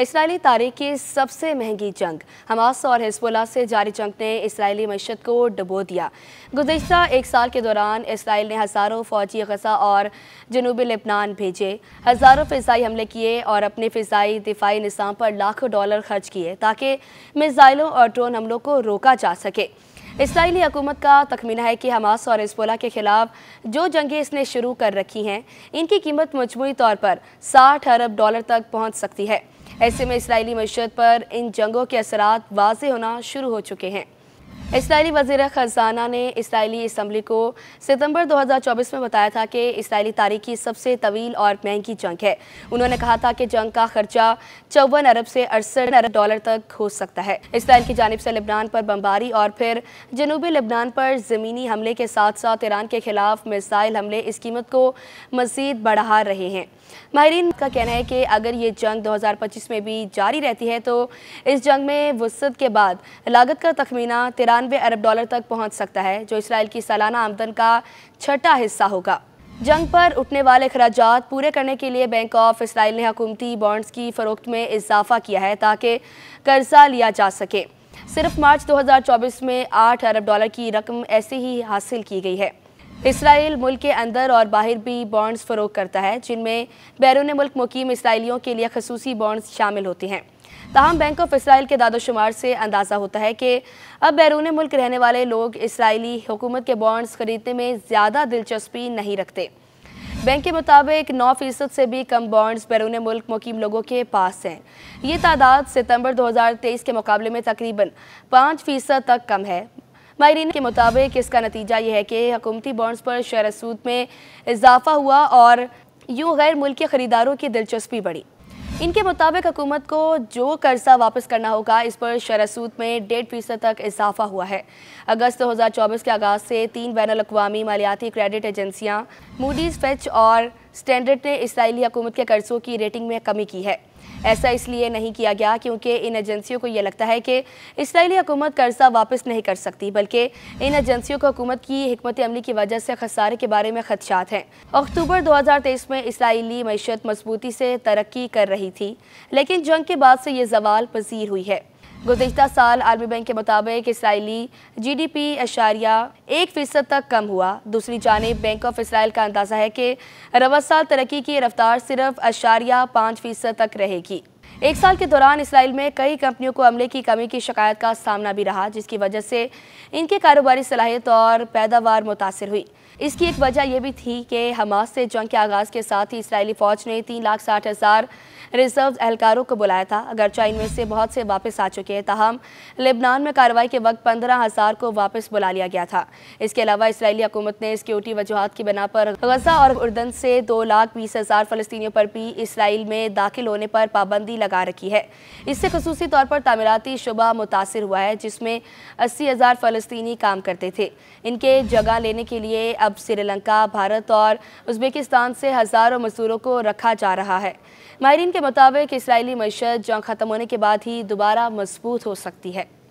Israeli तारीख की सबसे महंगी जंग हमास और हिजबुल्ला से जारी जंग ने इसराइली मीशत को डुबो दिया गुजशत एक साल के दौरान इसराइल ने हज़ारों फ़ौजी गजा और जनूबी लबनान भेजे हज़ारों फ़िज़ाई हमले किए और अपने फ़िज़ाई दिफाई निज़ाम पर लाखों डॉलर खर्च किए ताकि मिज़ाइलों और ड्रोन हमलों को रोका जा सके इसराइली हकूमत का तखमीना है कि हमास और हिजबुल्ला के खिलाफ जो जंगें इसने शुरू कर रखी हैं इनकी कीमत मजमू तौर पर साठ अरब डॉलर तक पहुँच सकती है ऐसे में इसराइली मीशत पर इन जंगों के असरात वाज होना शुरू हो चुके हैं इसराइली वजीर ख़जाना ने इसराइली इसम्बली को सितंबर 2024 में बताया था कि इसराइली तारीख की सबसे तवील और महंगी जंग है उन्होंने कहा था कि जंग का खर्चा चौवन अरब से अड़सठ अरब डॉलर तक हो सकता है इसराइल की जानब से लिबनान पर बमबारी और फिर जनूबी लिबनान पर ज़मीनी हमले के साथ साथ ईरान के खिलाफ मिसाइल हमले इस कीमत को मजीद बढ़ा रहे हैं माहरीन का कहना है कि अगर ये जंग दो हज़ार पच्चीस में भी जारी रहती है तो इस जंग में वसत के बाद लागत का तखमीना तिरान बानवे अरब डॉलर तक पहुंच सकता है जो इसराइल की सालाना आमदन का छठा हिस्सा होगा जंग पर उठने वाले अखराज पूरे करने के लिए बैंक ऑफ इसराइल ने हकूमती बॉन्ड्स की फ़रोख्त में इजाफा किया है ताकि कर्जा लिया जा सके सिर्फ मार्च 2024 में 8 अरब डॉलर की रकम ऐसे ही हासिल की गई है इसराइल मुल्क के अंदर और बाहर भी बॉन्ड्स फरोख करता है जिनमें बैरून मुल्क मुकीम इसराइलियों के लिए खसूसी बॉन्ड्स शामिल होते हैं तहम बैंक ऑफ इसराइल के दादोशुमार से अंदाज़ा होता है कि अब बैरून मुल्क रहने वाले लोग इसराइली हुकूमत के बॉन्ड्स खरीदने में ज़्यादा दिलचस्पी नहीं रखते बैंक के मुताबिक नौ फीसद से भी कम बॉन्ड्स बैरून मुल्क मुकीम लोगों के पास हैं ये तादाद सितंबर 2023 के मुकाबले में तकरीबन पाँच फीसद तक कम है माहरीन के मुताबिक इसका नतीजा यह है कि हकूमती बॉन्ड्स पर शेयर सूद में इजाफा हुआ और यूँ गैर मुल्की ख़रीदारों की दिलचस्पी बढ़ी इनके मुताबिक हुकूमत को जो कर्जा वापस करना होगा इस पर शरासूत सूद में डेढ़ फीसद तक इजाफा हुआ है अगस्त 2024 के आगाज से तीन बैन अवी मालियाती क्रेडिट एजेंसियाँ मूडीज़ फेच और स्टैंडर्ड ने इसराइली हुकूमत के कर्जों की रेटिंग में कमी की है ऐसा इसलिए नहीं किया गया क्योंकि इन एजेंसियों को यह लगता है कि इसराइली हुकूमत कर्जा वापस नहीं कर सकती बल्कि इन एजेंसियों को हुकूमत की हमत अमली की वजह से खसारे के बारे में खदशात हैं अक्टूबर दो हज़ार तेईस में इसराइली मीशत मजबूती से तरक्की कर रही थी लेकिन जंग के बाद से ये जवाल पसीर हुई है गुजशत साल आर्मी बैंक के मुताबिक इसराइली जी डी पी अशारिया एक फ़ीसद तक कम हुआ दूसरी जानब बैंक ऑफ इसराइल का अंदाज़ा है कि रवा साल तरक्की की रफ्तार सिर्फ अशारिया पाँच फ़ीसद तक रहेगी एक साल के दौरान इसराइल में कई कंपनियों को अमले की कमी की शिकायत का सामना भी रहा जिसकी वजह से इनके कारोबारी सलाहियत और पैदावार मुतासर हुई इसकी एक वजह यह भी थी कि हमास से जंग के आगाज़ के साथ ही इसराइली फ़ौज ने तीन लाख साठ हज़ार रिजर्व एहलकारों को बुलाया था चाइन में से बहुत से वापस आ चुके हैं तहम लेबनान में कार्रवाई के वक्त पंद्रह हज़ार को वापस बुला लिया गया था इसके अलावा इसराइली हुकूमत ने सिक्योरिटी वजूहत की बना पर गजा और उर्दन से दो लाख बीस हज़ार फलस्तियों पर भी इसराइल में दाखिल होने पर पाबंदी लगा रखी है इससे खसूसी तौर पर तमीराती शुबा मुतासर हुआ है जिसमें अस्सी हज़ार फ़लस्तनी काम करते थे इनके जगह लेने के लिए अब श्रीलंका भारत और उज्बेकिस्तान से हज़ारों मजदूरों को रखा जा रहा है माहरीन के मुताबिक इसराइली मीशत जंग खत्म होने के बाद ही दोबारा मजबूत हो सकती है